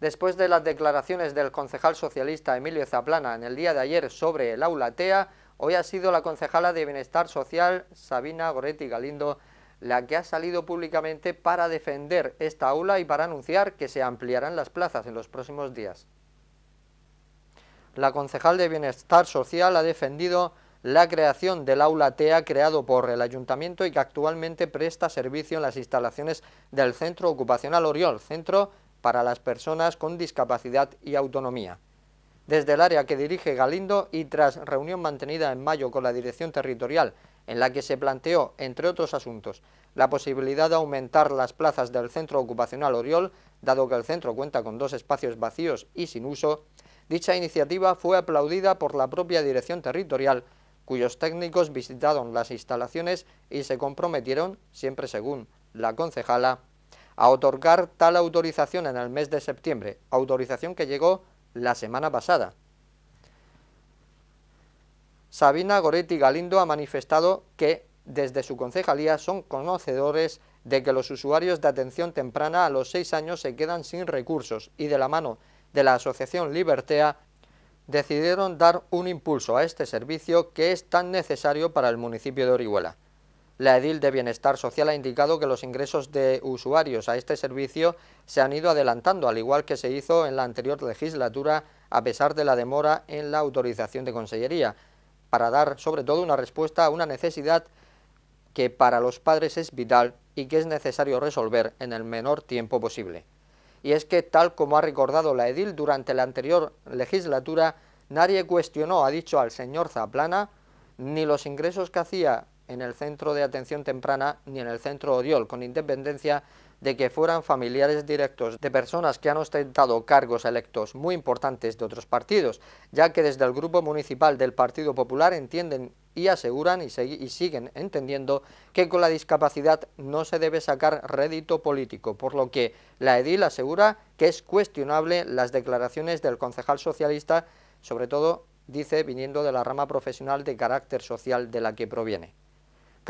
Después de las declaraciones del concejal socialista Emilio Zaplana en el día de ayer sobre el aula TEA, hoy ha sido la concejala de Bienestar Social Sabina Goretti Galindo la que ha salido públicamente para defender esta aula y para anunciar que se ampliarán las plazas en los próximos días. La concejal de Bienestar Social ha defendido la creación del aula TEA creado por el Ayuntamiento y que actualmente presta servicio en las instalaciones del Centro Ocupacional Oriol, centro para las personas con discapacidad y autonomía. Desde el área que dirige Galindo y tras reunión mantenida en mayo con la Dirección Territorial, en la que se planteó, entre otros asuntos, la posibilidad de aumentar las plazas del Centro Ocupacional Oriol, dado que el centro cuenta con dos espacios vacíos y sin uso, dicha iniciativa fue aplaudida por la propia Dirección Territorial, cuyos técnicos visitaron las instalaciones y se comprometieron, siempre según la concejala, a otorgar tal autorización en el mes de septiembre, autorización que llegó la semana pasada. Sabina Goretti Galindo ha manifestado que desde su concejalía son conocedores de que los usuarios de atención temprana a los seis años se quedan sin recursos y de la mano de la Asociación Libertea decidieron dar un impulso a este servicio que es tan necesario para el municipio de Orihuela. La edil de Bienestar Social ha indicado que los ingresos de usuarios a este servicio se han ido adelantando, al igual que se hizo en la anterior legislatura, a pesar de la demora en la autorización de consellería, para dar sobre todo una respuesta a una necesidad que para los padres es vital y que es necesario resolver en el menor tiempo posible. Y es que, tal como ha recordado la edil durante la anterior legislatura, nadie cuestionó, ha dicho al señor Zaplana, ni los ingresos que hacía en el centro de atención temprana ni en el centro Oriol, con independencia de que fueran familiares directos de personas que han ostentado cargos electos muy importantes de otros partidos, ya que desde el grupo municipal del Partido Popular entienden y aseguran y, y, siguen entendiendo que con la discapacidad no se debe sacar rédito político, por lo que la edil asegura que es cuestionable las declaraciones del concejal socialista, sobre todo, dice, viniendo de la rama profesional de carácter social de la que proviene.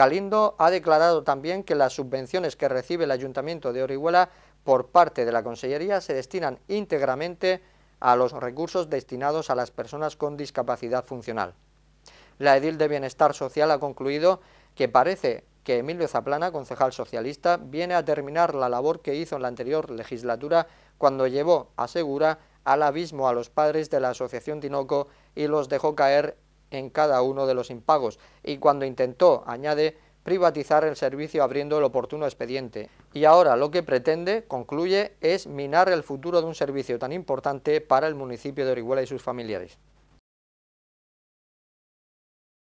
Calindo ha declarado también que las subvenciones que recibe el Ayuntamiento de Orihuela por parte de la Consellería se destinan íntegramente a los recursos destinados a las personas con discapacidad funcional. La edil de Bienestar Social ha concluido que parece que Emilio Zaplana, concejal socialista, viene a terminar la labor que hizo en la anterior legislatura cuando llevó, a Segura al abismo a los padres de la Asociación Tinoco y los dejó caer en cada uno de los impagos y cuando intentó, añade, privatizar el servicio abriendo el oportuno expediente. Y ahora lo que pretende, concluye, es minar el futuro de un servicio tan importante para el municipio de Orihuela y sus familiares.